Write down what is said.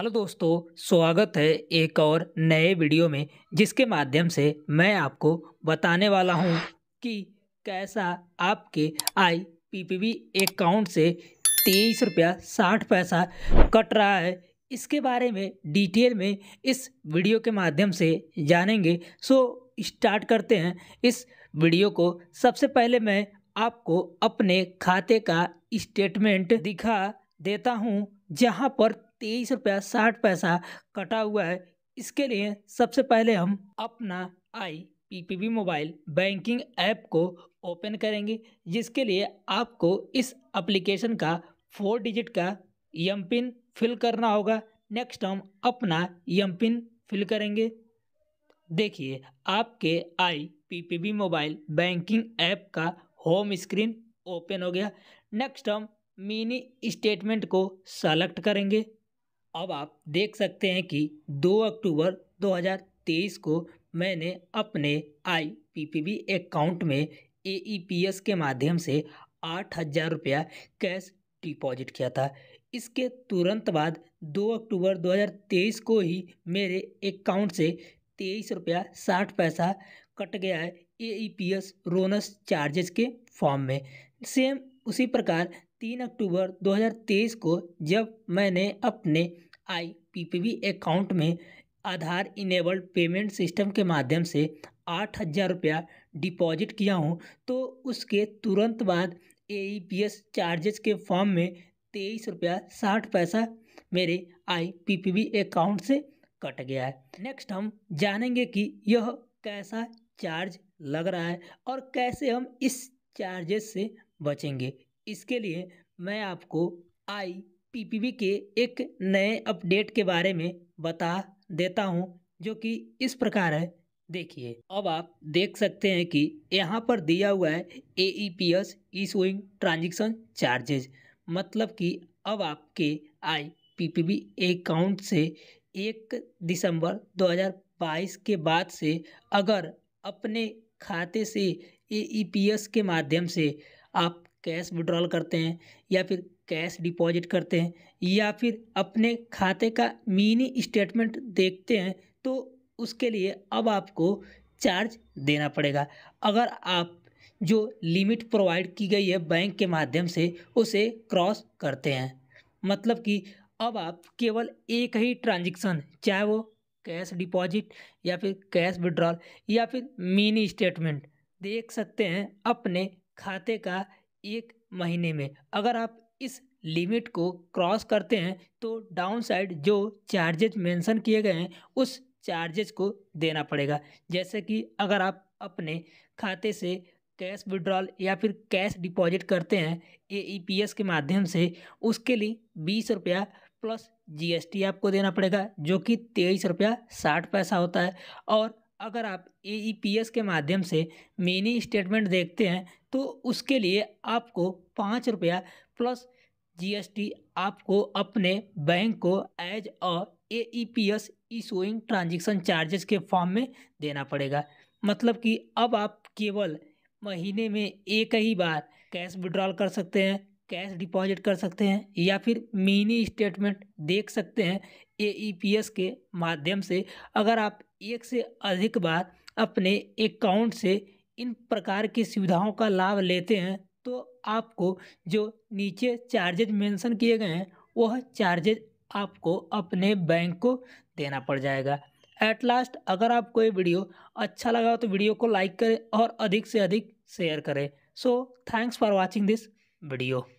hello दोस्तों स्वागत है एक और नए वीडियो में जिसके माध्यम से मैं आपको बताने वाला हूं कि कैसा आपके I P P B account से तेईस रुपया साठ पैसा कट रहा है इसके बारे में डिटेल में इस वीडियो के माध्यम से जानेंगे सो स्टार्ट करते हैं इस वीडियो को सबसे पहले मैं आपको अपने खाते का स्टेटमेंट दिखा देता हूं जहां पर तेईस रुपया साठ पैसा कटा हुआ है इसके लिए सबसे पहले हम अपना I P P B mobile banking app को ओपन करेंगे जिसके लिए आपको इस एप्लीकेशन का फोर डिजिट का यम पिन फिल करना होगा नेक्स्ट हम अपना यम पिन फिल करेंगे देखिए आपके I P P B mobile banking app का होम स्क्रीन ओपन हो गया नेक्स्ट हम मिनी स्टेटमेंट को सेलेक्ट करेंगे अब आप देख सकते हैं कि 2 अक्टूबर 2023 को मैंने अपने I P P B account में ए ई पी एस के माध्यम से आठ हज़ार रुपया कैश डिपॉजिट किया था इसके तुरंत बाद 2 अक्टूबर 2023 को ही मेरे अकाउंट से तेईस रुपया साठ पैसा कट गया है ए ई पी एस रोनस चार्जेस के फॉर्म में सेम उसी प्रकार तीन अक्टूबर 2023 को जब मैंने अपने आई पी अकाउंट में आधार इनेबल्ड पेमेंट सिस्टम के माध्यम से आठ हज़ार रुपया डिपॉजिट किया हूँ तो उसके तुरंत बाद ए पी एस चार्जेस के फॉर्म में तेईस रुपया साठ पैसा मेरे आई पी अकाउंट से कट गया है नेक्स्ट हम जानेंगे कि यह कैसा चार्ज लग रहा है और कैसे हम इस चार्जेस से बचेंगे इसके लिए मैं आपको आई पी पी बी के एक नए अपडेट के बारे में बता देता हूँ जो कि इस प्रकार है देखिए अब आप देख सकते हैं कि यहाँ पर दिया हुआ है A E P S issuing transaction charges मतलब कि अब आपके I P P B account से एक दिसंबर 2022 के बाद से अगर अपने खाते से ए ई पी एस के माध्यम से आप कैश विड्रॉल करते हैं या फिर कैश डिपॉजिट करते हैं या फिर अपने खाते का मिनी स्टेटमेंट देखते हैं तो उसके लिए अब आपको चार्ज देना पड़ेगा अगर आप जो लिमिट प्रोवाइड की गई है बैंक के माध्यम से उसे क्रॉस करते हैं मतलब कि अब आप केवल एक ही ट्रांजेक्शन चाहे वो कैश डिपॉजिट या फिर कैश विड्रॉल या फिर मिनी स्टेटमेंट देख सकते हैं अपने खाते का एक महीने में अगर आप इस लिमिट को क्रॉस करते हैं तो डाउन साइड जो चार्जेज मेंशन किए गए हैं उस चार्जेज को देना पड़ेगा जैसे कि अगर आप अपने खाते से कैश विड्रॉल या फिर कैश डिपॉजिट करते हैं ए पी एस के माध्यम से उसके लिए बीस रुपया प्लस जीएसटी आपको देना पड़ेगा जो कि तेईस रुपया साठ पैसा होता है और अगर आप ए पी एस के माध्यम से मिनी स्टेटमेंट देखते हैं तो उसके लिए आपको पाँच रुपया प्लस जीएसटी आपको अपने बैंक को as a A E P S issuing transaction charges के फॉर्म में देना पड़ेगा मतलब कि अब आप केवल महीने में एक ही बार कैश विड्रॉल कर सकते हैं कैश डिपॉजिट कर सकते हैं या फिर मिनी स्टेटमेंट देख सकते हैं ए ई पी एस के माध्यम से अगर आप एक से अधिक बार अपने अकाउंट से इन प्रकार की सुविधाओं का लाभ लेते हैं तो आपको जो नीचे चार्जेज मेंशन किए गए हैं वह चार्जेज आपको अपने बैंक को देना पड़ जाएगा एट लास्ट अगर आपको ये वीडियो अच्छा लगा तो वीडियो को लाइक करें और अधिक से अधिक शेयर करें so thanks for watching this video